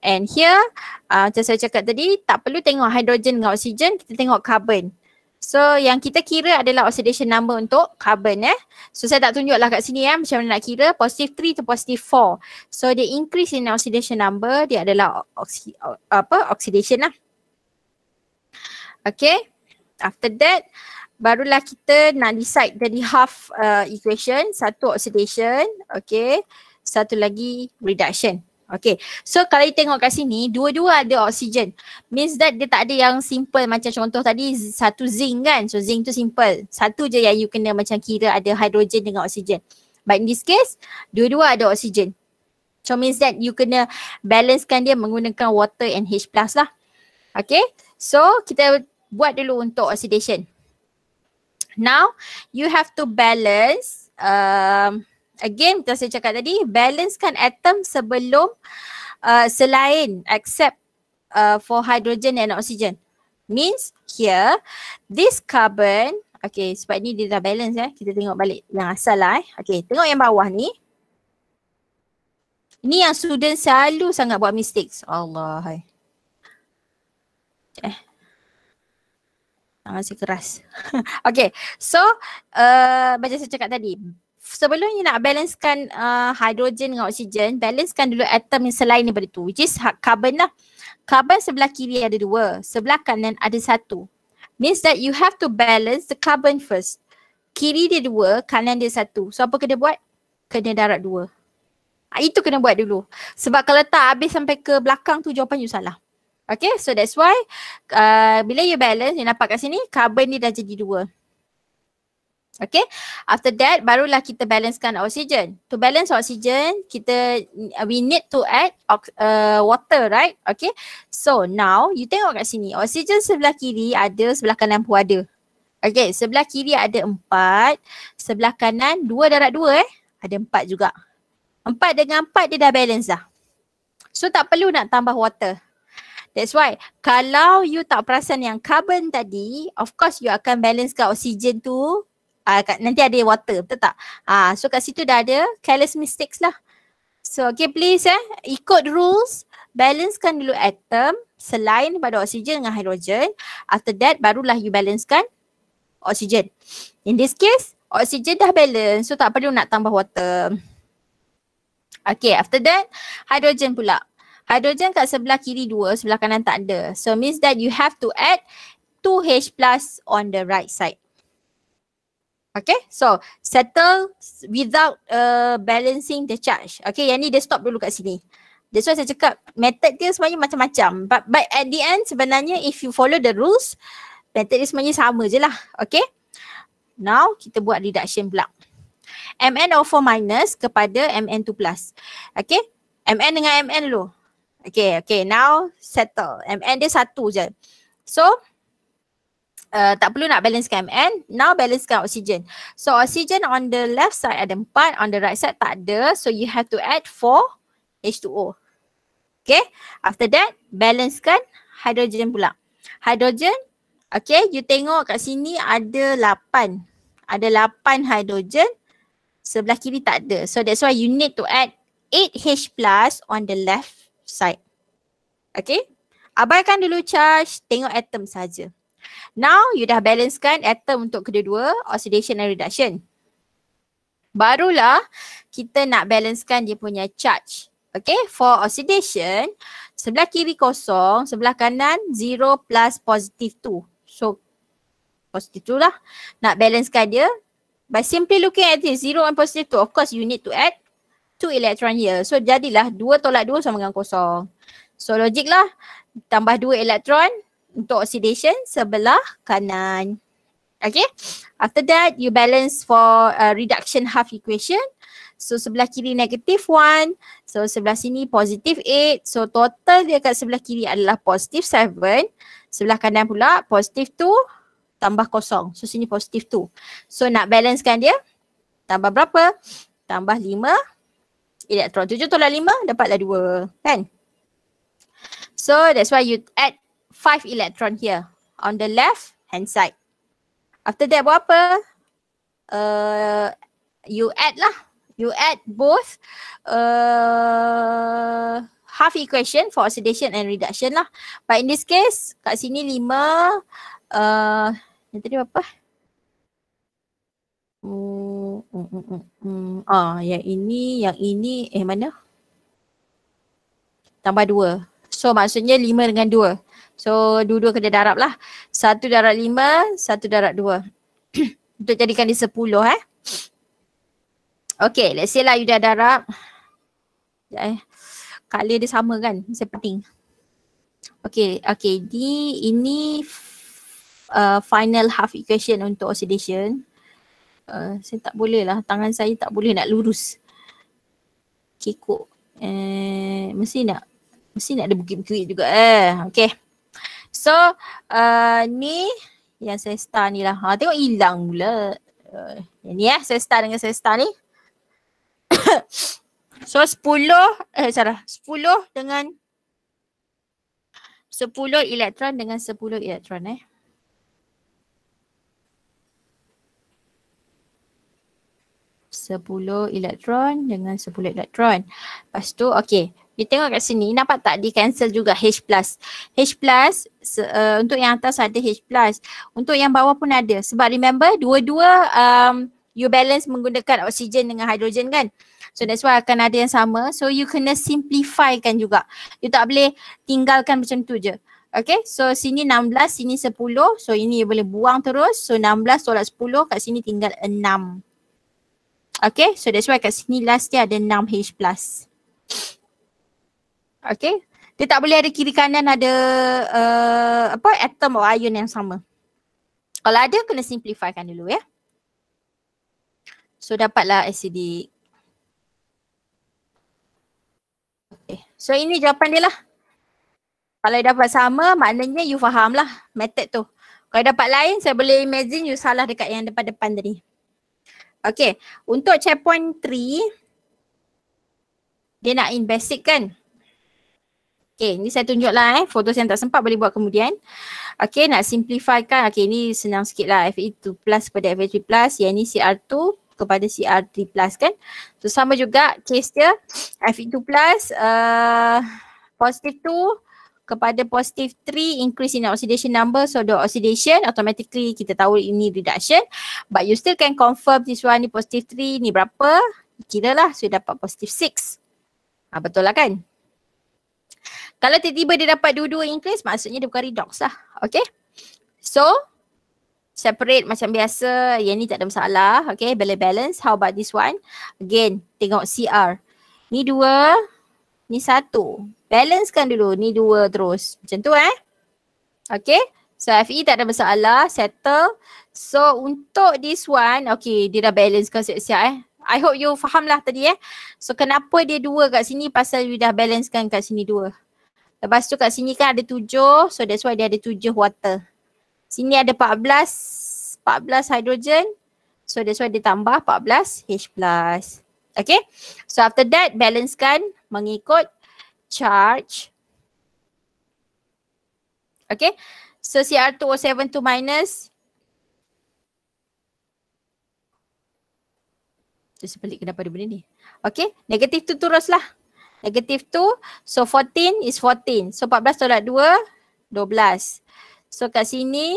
And here, uh, macam saya cakap tadi, tak perlu tengok hydrogen dengan oksigen, kita tengok carbon. So yang kita kira adalah oxidation number untuk carbon eh. So saya tak tunjuk lah kat sini eh macam mana nak kira positive 3 to positive 4. So dia increase in oxidation number, dia adalah oksi, apa oxidation lah. Okay, after that barulah kita nak decide dari half uh, equation, satu oxidation, okay, satu lagi reduction. Okay, so kalau you tengok kat sini, dua-dua ada oksigen. Means that dia tak ada yang simple macam contoh tadi satu zinc kan. So zinc tu simple. Satu je yang you kena macam kira ada hidrogen dengan oksigen. But in this case, dua-dua ada oksigen. So means that you kena balancekan dia menggunakan water and H plus lah. Okay, so kita buat dulu untuk oxidation. Now you have to balance um, again kita saya cakap tadi balancekan atom sebelum uh, selain except uh, for hydrogen and oxygen. Means here this carbon okay sebab ni dia dah balance eh kita tengok balik yang asal lah eh. Okay tengok yang bawah ni. Ni yang student selalu sangat buat mistakes. Allah. Eh Ah, masih keras. okay, so uh, macam saya cakap tadi, sebelum you nak balancekan uh, hidrogen dengan oksigen, balancekan dulu atom yang selain daripada tu, which is carbon lah. Carbon sebelah kiri ada dua, sebelah kanan ada satu. Means that you have to balance the carbon first. Kiri dia dua, kanan dia satu. So apa kena buat? Kena darat dua. Ah, itu kena buat dulu. Sebab kalau tak habis sampai ke belakang tu jawapan you salah. Okay so that's why uh, bila you balance you nampak kat sini carbon ni dah jadi dua. Okay after that barulah kita balancekan oksigen. To balance oksigen kita we need to add uh, water right okay. So now you tengok kat sini oksigen sebelah kiri ada sebelah kanan pun ada. Okay sebelah kiri ada empat sebelah kanan dua darat dua eh ada empat juga. Empat dengan empat dia dah balance dah. So tak perlu nak tambah water. That's why kalau you tak perasan yang carbon tadi, of course you akan balance ke oksigen tu. Uh, kat, nanti ada water, betul tak? uh, so kat situ dah ada careless mistakes lah. So okay please eh, ikut rules, balancekan dulu atom selain pada oksigen dengan hidrogen. After that barulah you balancekan oksigen. In this case, oksigen dah balance so tak perlu nak tambah water. Okay after that hidrogen pula hydrogen kat sebelah kiri dua, sebelah kanan tak ada. So means that you have to add 2H plus on the right side. Okay, so settle without uh, balancing the charge. Okay, yang ni dia stop dulu kat sini. That's why saya cakap method dia sebenarnya macam-macam. But, but at the end sebenarnya if you follow the rules, method dia sebenarnya sama je lah. Okay, now kita buat reduction pula. MnO4 minus kepada Mn2 plus. Okay, Mn dengan Mn dulu. Okay, okay. Now settle. MN dia satu je. So, uh, tak perlu nak balancekan MN. Now balancekan oksigen. So, oksigen on the left side ada empat. On the right side tak ada. So, you have to add four H2O. Okay. After that, balancekan hidrogen pula. Hidrogen, okay. You tengok kat sini ada lapan. Ada lapan hidrogen. Sebelah kiri tak ada. So, that's why you need to add 8H plus on the left side. Okay. Abaikan dulu charge, tengok atom saja. Now you dah balancekan atom untuk kedua-dua, oxidation and reduction. Barulah kita nak balancekan dia punya charge. Okay, for oxidation, sebelah kiri kosong, sebelah kanan 0 plus positif 2. So, positif 2 lah. Nak balancekan dia. By simply looking at this, 0 and positive 2, of course you need to add 2 electron here. So jadilah dua tolak dua sama dengan kosong. So logik lah tambah dua elektron untuk oxidation sebelah kanan. Okay. After that you balance for uh, reduction half equation. So sebelah kiri negative one, So sebelah sini positive eight, So total dia kat sebelah kiri adalah positive seven, Sebelah kanan pula positive two, tambah kosong. So sini positive two, So nak balancekan dia tambah berapa? Tambah lima elektron. tujuh tolak 5 dapatlah dua kan. So that's why you add five elektron here on the left hand side. After that buat apa? Uh, you add lah. You add both uh, half equation for oxidation and reduction lah. But in this case kat sini lima uh, yang tadi apa? Hmm, hmm, hmm, hmm. Ah, yang ini, yang ini eh mana? Tambah dua. So maksudnya lima dengan dua. So dua-dua kena darab lah. Satu darab lima, satu darab dua. Untuk jadikan dia sepuluh eh. Okay, let's say lah you dah darab. Sekejap eh. Color dia sama kan? Saya penting. Okay, okay. Di, ini uh, final half equation untuk oxidation. Uh, saya tak boleh lah tangan saya tak boleh nak lurus kekok eh mesti nak mesti nak ada bukit-bukit juga eh okey so uh, ni yang saya star ni lah ha tengok hilang pula uh, yang ni eh saya star dengan saya star ni so sepuluh, eh salah 10 dengan sepuluh elektron dengan sepuluh elektron eh sepuluh elektron dengan sepuluh elektron. Lepas tu okey. Kita tengok kat sini nampak tak di cancel juga H plus. H plus uh, untuk yang atas ada H plus. Untuk yang bawah pun ada. Sebab remember dua-dua um, you balance menggunakan oksigen dengan hidrogen kan. So that's why akan ada yang sama. So you kena simplify kan juga. You tak boleh tinggalkan macam tu je. Okay, so sini 16, sini 10. So ini boleh buang terus. So 16 tolak 10, kat sini tinggal 6. Okay so that's why kat sini last dia ada 6H plus. Okay dia tak boleh ada kiri kanan ada uh, apa atom atau ion yang sama. Kalau ada kena simplifikan dulu ya. So dapatlah acidic. Okay so ini jawapan dia lah. Kalau you dapat sama maknanya you faham lah method tu. Kalau dapat lain saya boleh imagine you salah dekat yang depan-depan tadi. -depan Okay, untuk checkpoint 3 Dia nak in basic kan Okay, ni saya tunjuk lah eh Fotos yang tak sempat boleh buat kemudian Okay, nak simplify kan Okay, ni senang sikit lah FE2 plus kepada FE3 plus Yang ni CR2 kepada CR3 plus kan So, sama juga case dia FE2 plus uh, Positive 2 kepada positive 3 increase in oxidation number so the oxidation automatically kita tahu ini reduction but you still can confirm this one ni positive 3 ni berapa kira lah so dapat positive 6 ha, ah, betul lah kan kalau tiba-tiba dia dapat dua-dua increase maksudnya dia bukan redox lah okay so separate macam biasa yang ni tak ada masalah okay balance balance how about this one again tengok CR ni dua ni satu balancekan dulu ni dua terus. Macam tu eh. Okay. So FE tak ada masalah. Settle. So untuk this one. Okay dia dah balancekan siap-siap eh. I hope you faham lah tadi eh. So kenapa dia dua kat sini pasal you dah balancekan kat sini dua. Lepas tu kat sini kan ada tujuh. So that's why dia ada tujuh water. Sini ada 14 14 hydrogen. So that's why dia tambah 14 H+. Okay. So after that balancekan mengikut charge. Okay. So CR207 to minus. Itu sebalik kenapa dia benda ni. Okay. Negatif tu teruslah. Negatif tu. So 14 is 14. So 14 tolak 2. 12. So kat sini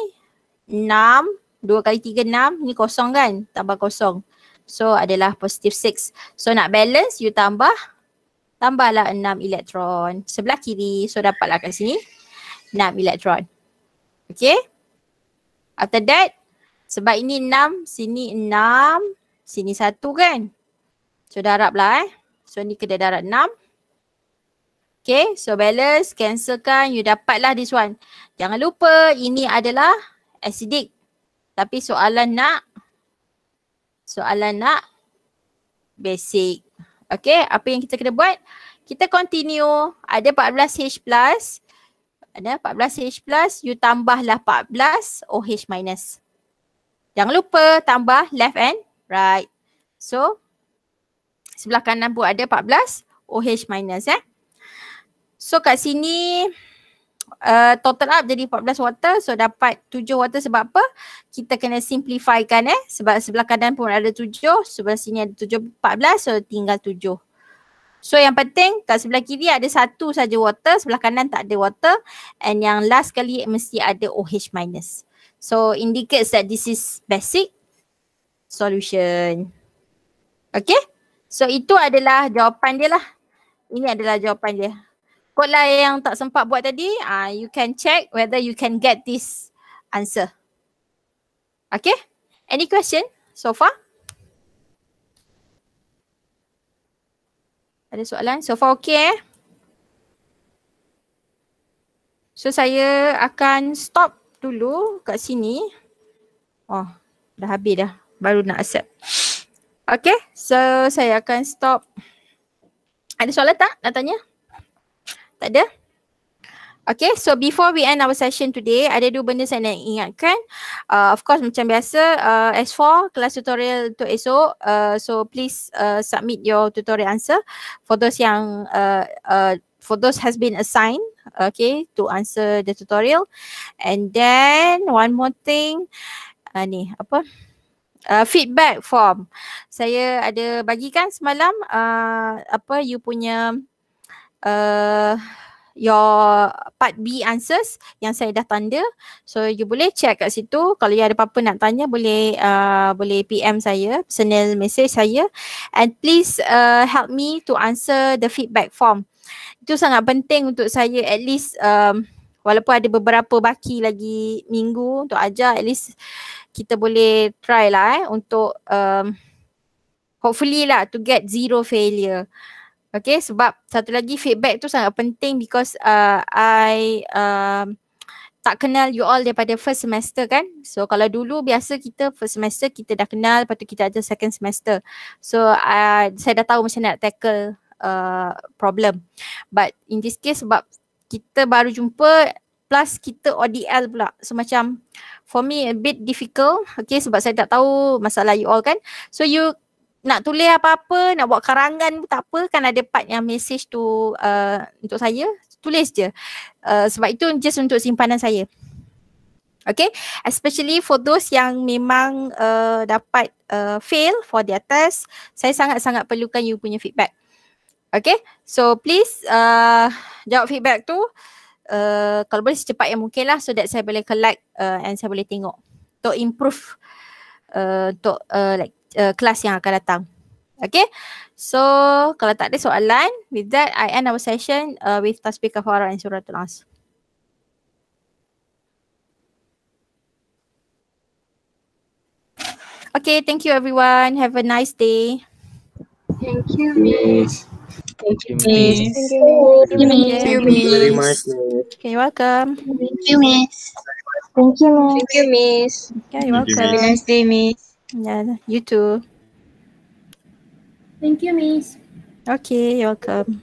6. 2 kali 3 6. Ni kosong kan? Tambah kosong. So adalah positif 6. So nak balance you tambah tambahlah enam elektron sebelah kiri so dapatlah kat sini enam elektron. Okay. After that sebab ini enam sini enam sini satu kan. So darablah eh. So ni kena darab 6. Okay so balance cancelkan you dapatlah this one. Jangan lupa ini adalah acidic. Tapi soalan nak soalan nak basic. Okay, apa yang kita kena buat? Kita continue. Ada 14H plus. Ada 14H plus. You tambahlah 14 OH minus. Jangan lupa tambah left and right. So, sebelah kanan pun ada 14 OH minus eh. So kat sini Eh, total up jadi 14 water so dapat 7 water sebab apa? Kita kena simplify kan eh sebab sebelah kanan pun ada 7 sebelah sini ada 7 14 so tinggal 7. So yang penting kat sebelah kiri ada satu saja water sebelah kanan tak ada water and yang last kali mesti ada OH minus. So indicates that this is basic solution. Okay? So itu adalah jawapan dia lah. Ini adalah jawapan dia kod lah yang tak sempat buat tadi, uh, you can check whether you can get this answer. Okay? Any question so far? Ada soalan? So far okay eh? So saya akan stop dulu kat sini. Oh, dah habis dah. Baru nak accept. Okay, so saya akan stop. Ada soalan tak nak tanya? tak ada? Okay, so before we end our session today, ada dua benda saya nak ingatkan. Uh, of course, macam biasa, uh, S4, kelas tutorial untuk esok. Uh, so please uh, submit your tutorial answer for those yang, uh, uh, for those has been assigned, okay, to answer the tutorial. And then, one more thing. Uh, ni, apa? Uh, feedback form. Saya ada bagikan semalam uh, apa you punya uh, your part B answers yang saya dah tanda. So you boleh check kat situ. Kalau you ada apa-apa nak tanya boleh uh, boleh PM saya, personal message saya. And please uh, help me to answer the feedback form. Itu sangat penting untuk saya at least um, walaupun ada beberapa baki lagi minggu untuk ajar at least kita boleh try lah eh untuk um, hopefully lah to get zero failure. Okay sebab satu lagi feedback tu sangat penting because uh, I uh, tak kenal you all daripada first semester kan. So kalau dulu biasa kita first semester kita dah kenal lepas kita ada second semester. So uh, saya dah tahu macam nak tackle uh, problem. But in this case sebab kita baru jumpa plus kita ODL pula. So macam for me a bit difficult. Okay sebab saya tak tahu masalah you all kan. So you nak tulis apa-apa, nak buat karangan pun tak apa kan ada part yang message tu uh, untuk saya, tulis je. Uh, sebab itu just untuk simpanan saya. Okay, especially for those yang memang uh, dapat uh, fail for the test, saya sangat-sangat perlukan you punya feedback. Okay, so please uh, jawab feedback tu uh, kalau boleh secepat yang mungkin lah so that saya boleh collect uh, and saya boleh tengok to improve uh, untuk uh, like uh, kelas yang akan datang. Okay. So kalau tak ada soalan, with that I end our session uh, with Tasbih Kafara and Surah Tunas. Okay, thank you everyone. Have a nice day. Thank you, Miss. Thank you, Miss. Thank you, Miss. Okay, welcome. Thank you, Miss. Thank you, Miss. Thank you, Miss. Okay, welcome. Have a nice day, Miss. Yeah, you too. Thank you, Miss. Okay, you're welcome.